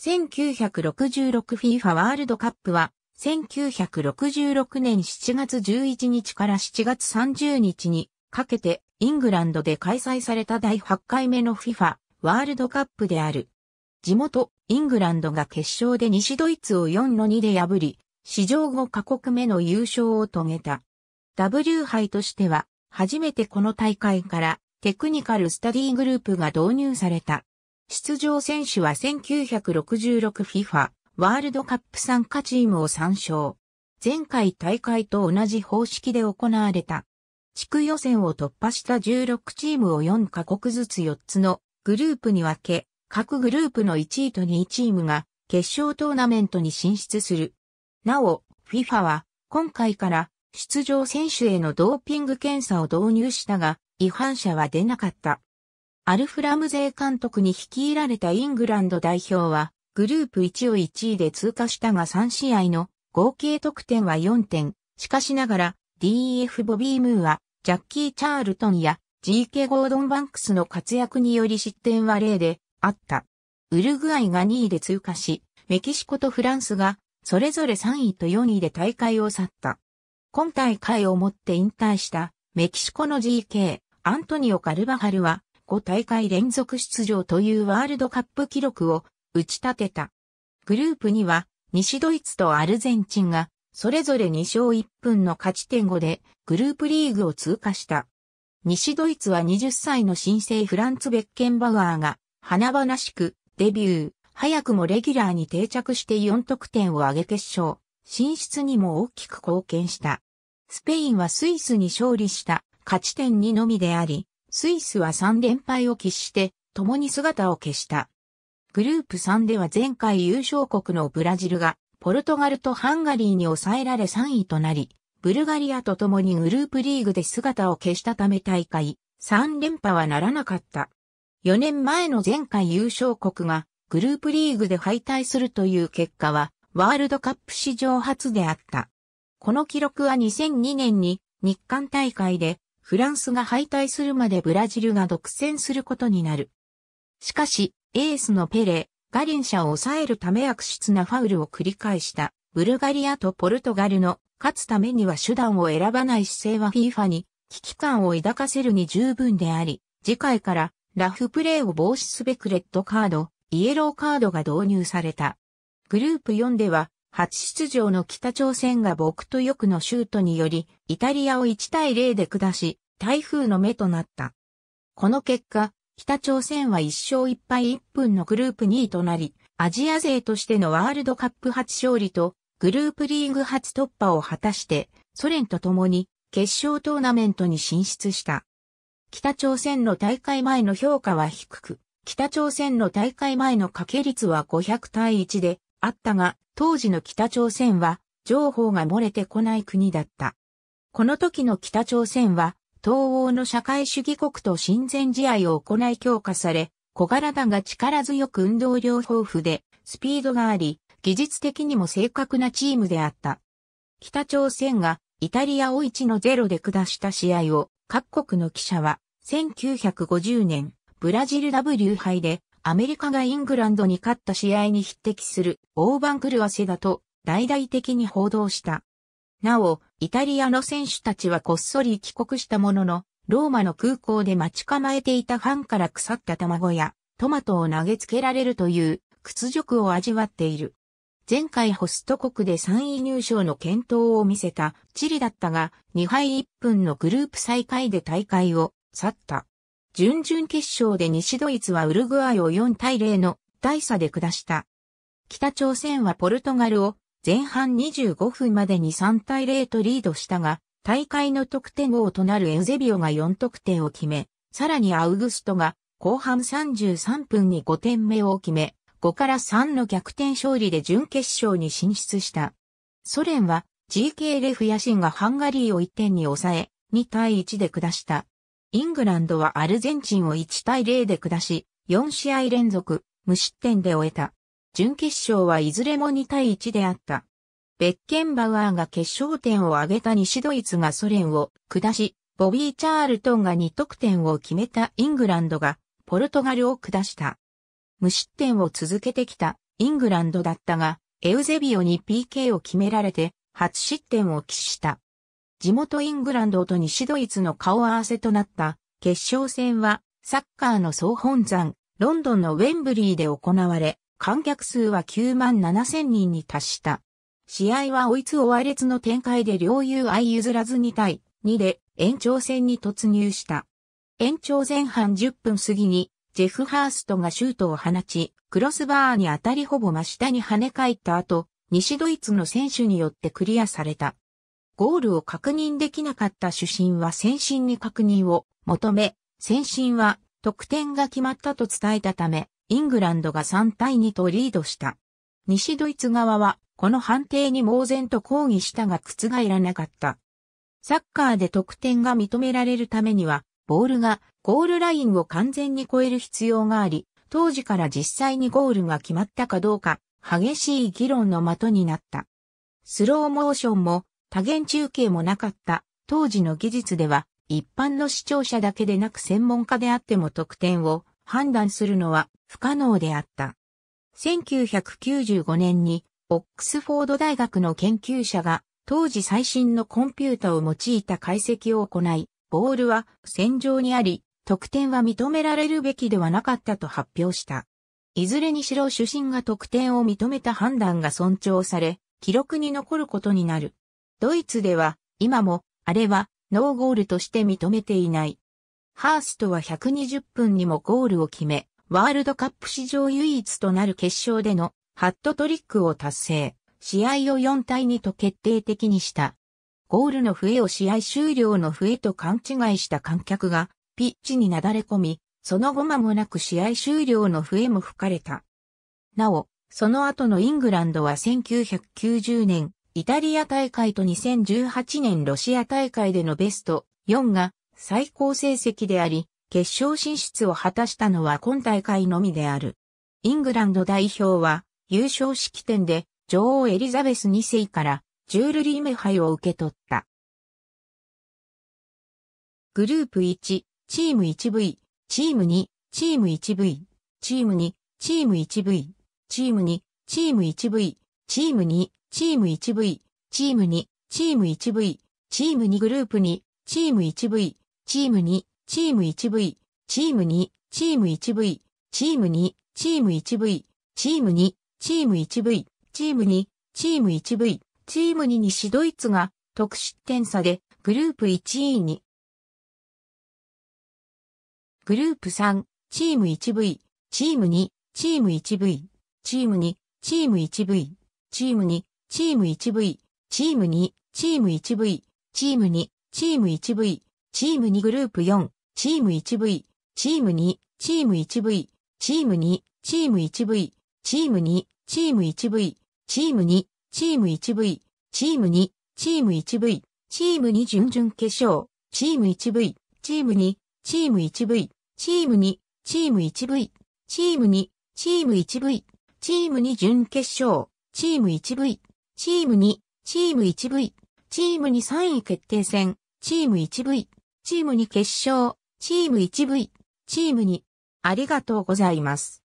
1966FIFA ワールドカップは、1966年7月11日から7月30日にかけてイングランドで開催された第8回目の FIFA ワールドカップである。地元イングランドが決勝で西ドイツを4の2で破り、史上5カ国目の優勝を遂げた。W 杯としては初めてこの大会からテクニカルスタディグループが導入された。出場選手は 1966FIFA ワールドカップ参加チームを参照。前回大会と同じ方式で行われた。地区予選を突破した16チームを4カ国ずつ4つのグループに分け、各グループの1位と2位チームが決勝トーナメントに進出する。なお、FIFA は今回から出場選手へのドーピング検査を導入したが、違反者は出なかった。アルフ・ラムゼー監督に率いられたイングランド代表は、グループ1を1位で通過したが3試合の合計得点は4点。しかしながら、DEF ボビー・ムーは、ジャッキー・チャールトンや GK ゴードン・バンクスの活躍により失点は0であった。ウルグアイが2位で通過し、メキシコとフランスがそれぞれ3位と4位で大会を去った。今大会をもって引退したメキシコの GK、アントニオ・カルバハルは5大会連続出場というワールドカップ記録を打ち立てた。グループには西ドイツとアルゼンチンがそれぞれ2勝1分の勝ち点5でグループリーグを通過した。西ドイツは20歳の新生フランツ・ベッケンバアーが華々しくデビュー、早くもレギュラーに定着して4得点を挙げ決勝、進出にも大きく貢献した。スペインはスイスに勝利した勝ち点2のみであり、スイスは3連敗を喫して、共に姿を消した。グループ3では前回優勝国のブラジルが、ポルトガルとハンガリーに抑えられ3位となり、ブルガリアと共にグループリーグで姿を消したため大会、3連覇はならなかった。4年前の前回優勝国がグループリーグで敗退するという結果はワールドカップ史上初であった。この記録は2002年に日韓大会でフランスが敗退するまでブラジルが独占することになる。しかし、エースのペレ、ガリン社を抑えるため悪質なファウルを繰り返したブルガリアとポルトガルの勝つためには手段を選ばない姿勢は FIFA に危機感を抱かせるに十分であり、次回からラフプレーを防止すべくレッドカード、イエローカードが導入された。グループ4では初出場の北朝鮮が僕とよくのシュートにより、イタリアを1対0で下し、台風の目となった。この結果、北朝鮮は1勝1敗1分のグループ2位となり、アジア勢としてのワールドカップ初勝利と、グループリーグ初突破を果たして、ソ連と共に決勝トーナメントに進出した。北朝鮮の大会前の評価は低く、北朝鮮の大会前の掛け率は500対1であったが、当時の北朝鮮は、情報が漏れてこない国だった。この時の北朝鮮は、東欧の社会主義国と親善試合を行い強化され、小柄だが力強く運動量豊富で、スピードがあり、技術的にも正確なチームであった。北朝鮮がイタリアを1の0で下した試合を各国の記者は1950年ブラジル W 杯でアメリカがイングランドに勝った試合に匹敵する大番狂わせだと大々的に報道した。なお、イタリアの選手たちはこっそり帰国したものの、ローマの空港で待ち構えていたファンから腐った卵やトマトを投げつけられるという屈辱を味わっている。前回ホスト国で3位入賞の検討を見せたチリだったが2敗1分のグループ再開で大会を去った。準々決勝で西ドイツはウルグアイを4対0の大差で下した。北朝鮮はポルトガルを前半25分までに3対0とリードしたが、大会の得点王となるエウゼビオが4得点を決め、さらにアウグストが後半33分に5点目を決め、5から3の逆転勝利で準決勝に進出した。ソ連は GK レフヤシンがハンガリーを1点に抑え、2対1で下した。イングランドはアルゼンチンを1対0で下し、4試合連続、無失点で終えた。準決勝はいずれも2対1であった。ベッケンバウアーが決勝点を挙げた西ドイツがソ連を下し、ボビー・チャールトンが2得点を決めたイングランドがポルトガルを下した。無失点を続けてきたイングランドだったが、エウゼビオに PK を決められて初失点を喫した。地元イングランドと西ドイツの顔合わせとなった決勝戦はサッカーの総本山、ロンドンのウェンブリーで行われ、観客数は9万7千人に達した。試合は追いつ追われつの展開で両友相譲らず2対2で延長戦に突入した。延長前半10分過ぎにジェフ・ハーストがシュートを放ち、クロスバーに当たりほぼ真下に跳ね返った後、西ドイツの選手によってクリアされた。ゴールを確認できなかった主審は先進に確認を求め、先進は得点が決まったと伝えたため、イングランドが3対2とリードした。西ドイツ側は、この判定に猛然と抗議したが覆らなかった。サッカーで得点が認められるためには、ボールがゴールラインを完全に超える必要があり、当時から実際にゴールが決まったかどうか、激しい議論の的になった。スローモーションも多元中継もなかった当時の技術では一般の視聴者だけでなく専門家であっても得点を判断するのは不可能であった。1995年にオックスフォード大学の研究者が当時最新のコンピュータを用いた解析を行い、ボールは戦場にあり、得点は認められるべきではなかったと発表した。いずれにしろ主審が得点を認めた判断が尊重され、記録に残ることになる。ドイツでは、今も、あれは、ノーゴールとして認めていない。ハーストは120分にもゴールを決め、ワールドカップ史上唯一となる決勝でのハットトリックを達成、試合を4対2と決定的にした。ゴールの笛を試合終了の笛と勘違いした観客がピッチになだれ込み、その後間もなく試合終了の笛も吹かれた。なお、その後のイングランドは1990年イタリア大会と2018年ロシア大会でのベスト4が最高成績であり、決勝進出を果たしたのは今大会のみである。イングランド代表は優勝式典で女王エリザベス2世からジュールリーメイを受け取った。グループ1、チーム 1V、チーム2、チーム 1V、チーム2、チーム 1V、チーム2、チーム 1V、チーム2、チーム 1V、チーム2、チーム 1V、チーム2グループ2、チーム 1V、チーム2、チーム 1V、チーム2、チーム 1V、チーム2、チーム 1V、チーム2、チーム 1V、チーム2、チーム 1V、チーム2西ドイツが特殊点差でグループ1位に。グループ3、チーム 1V、チーム2、チーム 1V、チーム2、チーム 1V、チーム2、チーム 1V、チーム2、チーム 1V、チーム2、チーム 1V、チーム2グループ4、チーム 1V、チーム2、チーム 1V、チーム2、チーム 1V、チーム2、チーム 1V、チーム2、チーム 1V、チーム2、チーム 1V、チーム2準々決勝、チーム 1V、チーム2、チーム 1V、チーム2、チーム 1V、チーム2、チーム 1V、チーム2準決勝、チーム 1V。チーム2、チーム 1V、チーム2 3位決定戦、チーム 1V、チーム2決勝、チーム 1V、チーム2。ありがとうございます。